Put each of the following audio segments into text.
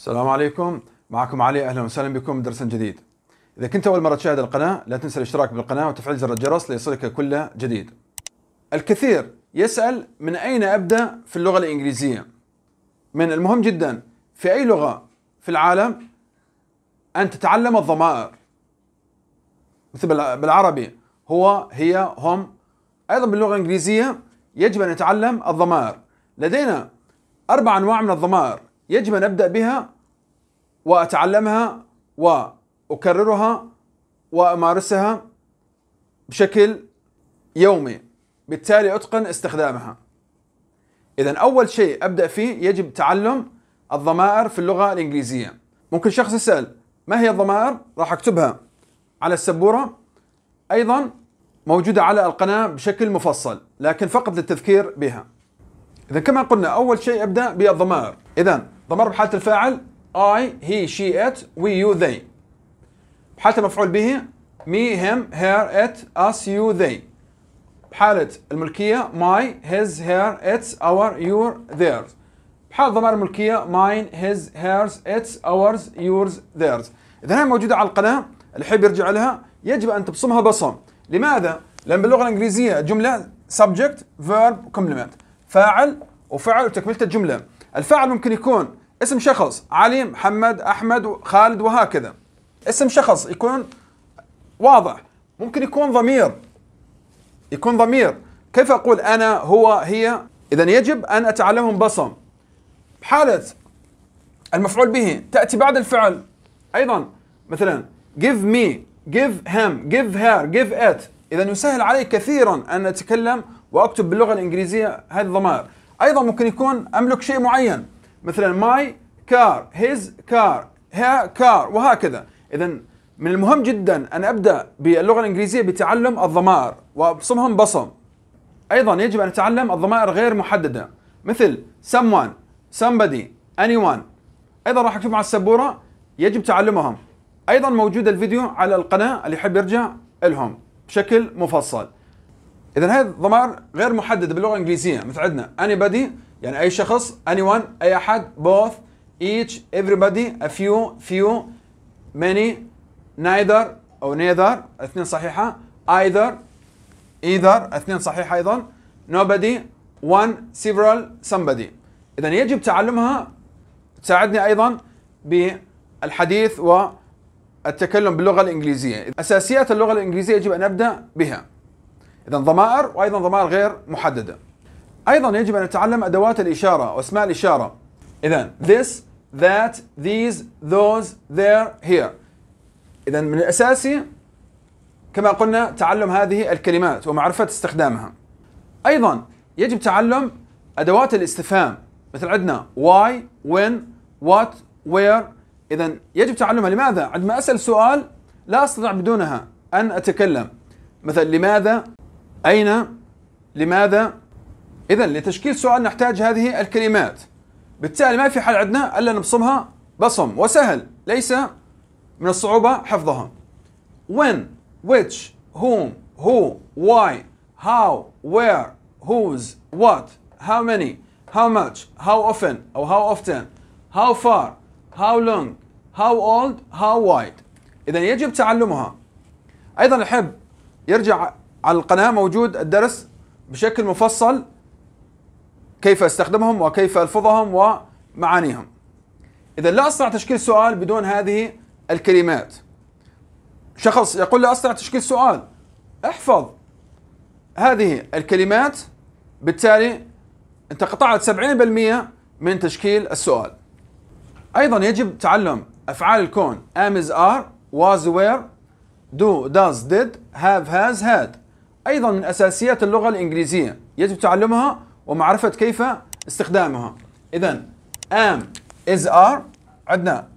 السلام عليكم معكم علي اهلا وسهلا بكم بدرس جديد اذا كنت اول مره تشاهد القناه لا تنسى الاشتراك بالقناه وتفعيل زر الجرس ليصلك كل جديد الكثير يسال من اين ابدا في اللغه الانجليزيه من المهم جدا في اي لغه في العالم ان تتعلم الضمائر مثل بالعربي هو هي هم ايضا باللغه الانجليزيه يجب ان نتعلم الضمائر لدينا اربع انواع من الضمائر يجب أن أبدأ بها وأتعلمها وأكررها وأمارسها بشكل يومي بالتالي أتقن استخدامها إذا أول شيء أبدأ فيه يجب تعلم الضمائر في اللغة الإنجليزية ممكن شخص يسأل ما هي الضمائر؟ راح أكتبها على السبورة أيضا موجودة على القناة بشكل مفصل لكن فقط للتذكير بها إذا كما قلنا أول شيء أبدأ بالضمائر إذا ضمير بحالة الفاعل I, he, she, it, we, you, they بحالة المفعول به me, him, her, it, us, you, they بحالة الملكية my, his, her, its, our, your, theirs بحالة ضمائر الملكية mine, his, hers, its, ours, yours, theirs إذا هي موجودة على القناة اللي يحب يرجع لها يجب أن تبصمها بصم لماذا؟ لأن باللغة الإنجليزية جملة subject, verb, complement فاعل وفعل وتكملة الجملة الفاعل ممكن يكون اسم شخص علي محمد أحمد خالد وهكذا اسم شخص يكون واضح ممكن يكون ضمير يكون ضمير كيف أقول أنا هو هي إذا يجب أن أتعلمهم بصم حالة المفعول به تأتي بعد الفعل أيضا مثلا give me give him give her give it إذا يسهل علي كثيرا أن أتكلم وأكتب باللغة الإنجليزية هذه الضمائر أيضا ممكن يكون أملك شيء معين مثلا ماي كار هيز كار ها كار وهكذا اذا من المهم جدا ان ابدا باللغه الانجليزيه بتعلم الضمائر وابصمهم بصم ايضا يجب ان اتعلم الضمائر غير محدده مثل someone somebody anyone ايضا راح اكتب على السبوره يجب تعلمهم ايضا موجود الفيديو على القناه اللي يحب يرجع لهم بشكل مفصل اذا هذه الضمائر غير محدده باللغه الانجليزيه مثل عندنا anybody يعني اي شخص anyone اي احد both each everybody a few few many neither او neither اثنين صحيحه either either اثنين صحيحه ايضا nobody one several somebody اذا يجب تعلمها تساعدني ايضا بالحديث والتكلم باللغه الانجليزيه اساسيات اللغه الانجليزيه يجب ان ابدا بها اذا ضمائر وايضا ضمائر غير محدده أيضا يجب أن نتعلم أدوات الإشارة وأسماء الإشارة إذا this, that, these, those, there, here إذا من الأساسي كما قلنا تعلم هذه الكلمات ومعرفة استخدامها أيضا يجب تعلم أدوات الاستفهام مثل عندنا why, when, what, where إذا يجب تعلمها لماذا؟ عندما أسأل سؤال لا أستطيع بدونها أن أتكلم مثل لماذا؟ أين؟ لماذا؟ إذا لتشكيل سؤال نحتاج هذه الكلمات بالتالي ما في حل عندنا إلا نبصمها بصم وسهل ليس من الصعوبة حفظها when which whom who why how where whose what how many how much how often أو how often how far how long how old how wide إذا يجب تعلمها أيضا أحب يرجع على القناة موجود الدرس بشكل مفصل كيف استخدمهم وكيف الفظهم ومعانيهم اذا لا استطيع تشكيل سؤال بدون هذه الكلمات شخص يقول لا استطيع تشكيل سؤال احفظ هذه الكلمات بالتالي انت قطعت 70% من تشكيل السؤال ايضا يجب تعلم افعال الكون am is are was were do does did have has had ايضا من اساسيات اللغه الانجليزيه يجب تعلمها ومعرفة كيف استخدامها إذا am is are عندنا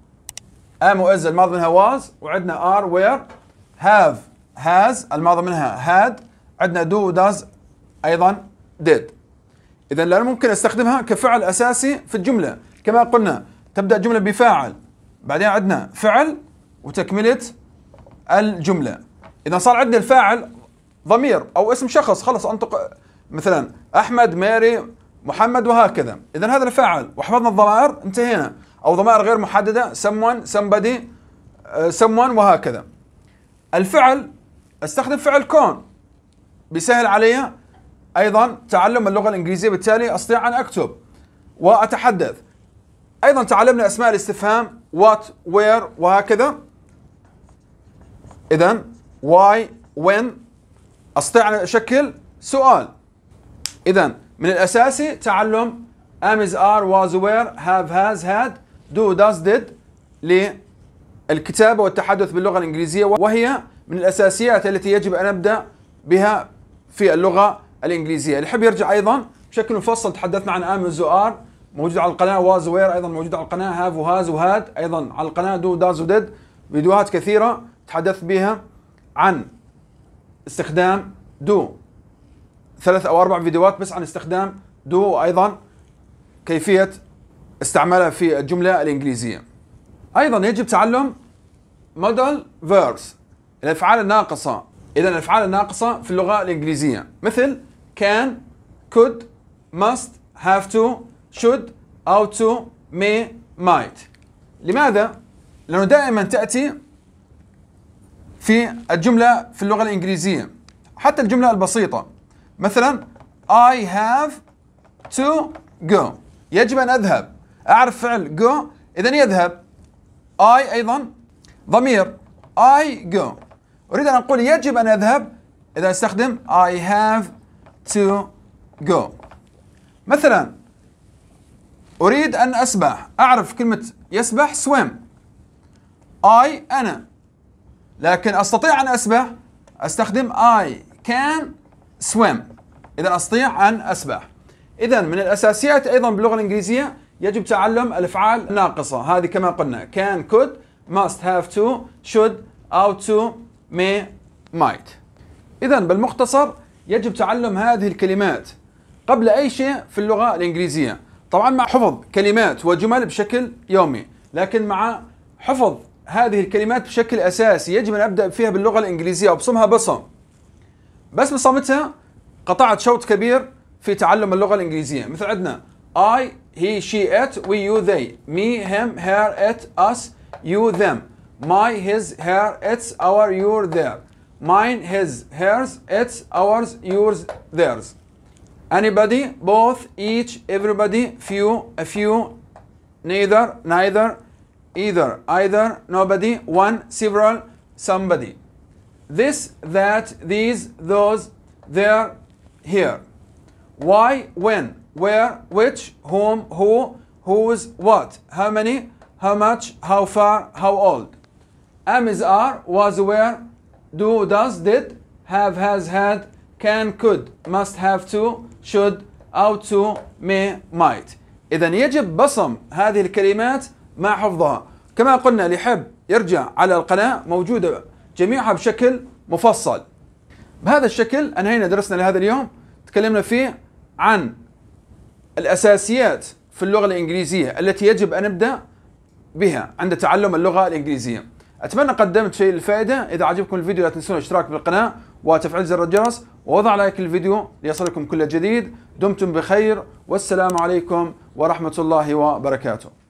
am و is الماضي منها was وعندنا are where have has الماضي منها had عندنا do does أيضا did إذا لا ممكن استخدمها كفعل أساسي في الجملة كما قلنا تبدأ الجملة بفاعل بعدين عندنا فعل وتكملة الجملة إذا صار عندنا الفاعل ضمير أو اسم شخص خلص أنطق مثلا احمد ماري محمد وهكذا اذا هذا الفاعل وحفظنا الضمائر انتهينا او ضمائر غير محدده someone somebody آه، someone وهكذا الفعل استخدم فعل كون بيسهل علي ايضا تعلم اللغه الانجليزيه بالتالي استطيع ان اكتب واتحدث ايضا تعلمنا اسماء الاستفهام what where وهكذا اذا why when استطيع ان اشكل سؤال إذا من الأساسي تعلم am is are was were have has had do does did للكتابة والتحدث باللغة الإنجليزية وهي من الأساسيات التي يجب أن أبدأ بها في اللغة الإنجليزية اللي يحب يرجع أيضا بشكل مفصل تحدثنا عن am is are موجود على القناة was were أيضا موجود على القناة have وhas had أيضا على القناة do does did فيديوهات كثيرة تحدثت بها عن استخدام do ثلاث او اربع فيديوهات بس عن استخدام دو وايضا كيفيه استعمالها في الجمله الانجليزيه. ايضا يجب تعلم مودل فيربس الافعال الناقصه اذا الافعال الناقصه في اللغه الانجليزيه مثل can could must have to should ought to may might لماذا لانه دائما تاتي في الجمله في اللغه الانجليزيه حتى الجمله البسيطه مثلا I have to go يجب أن أذهب أعرف فعل go إذا يذهب I أيضا ضمير I go أريد أن أقول يجب أن أذهب إذا أستخدم I have to go مثلا أريد أن أسبح أعرف كلمة يسبح swim I أنا لكن أستطيع أن أسبح أستخدم I can swim إذا أستطيع أن أسبح إذا من الأساسيات أيضا باللغة الإنجليزية يجب تعلم الأفعال الناقصة هذه كما قلنا can could must have to should ought to may might إذا بالمختصر يجب تعلم هذه الكلمات قبل أي شيء في اللغة الإنجليزية طبعا مع حفظ كلمات وجمل بشكل يومي لكن مع حفظ هذه الكلمات بشكل أساسي يجب أن أبدأ فيها باللغة الإنجليزية وبصمها بصم بس بصمتها قطعت شوط كبير في تعلم اللغه الانجليزيه مثل عندنا I, he, she, it, we, you, they me, him, her, it, us, you, them my, his, her, its, our, your, their mine, his, hers, its, ours, yours, theirs anybody, both, each, everybody, few, a few neither, neither either, either, nobody, one, several, somebody this, that, these, those, there, here. Why, when, where, which, whom, who, whose, what, how many, how much, how far, how old. Am is are, was, where, do, does, did, have, has, had, can, could, must, have, to, should, out to, may, might. إذا يجب بصم هذه الكلمات مع حفظها كما قلنا لحب يرجع على القناة موجودة جميعها بشكل مفصل بهذا الشكل انهينا درسنا لهذا اليوم تكلمنا فيه عن الاساسيات في اللغه الانجليزيه التي يجب ان نبدا بها عند تعلم اللغه الانجليزيه اتمنى قدمت شيء للفائده اذا عجبكم الفيديو لا تنسون الاشتراك بالقناه وتفعيل زر الجرس ووضع لايك للفيديو ليصلكم كل جديد دمتم بخير والسلام عليكم ورحمه الله وبركاته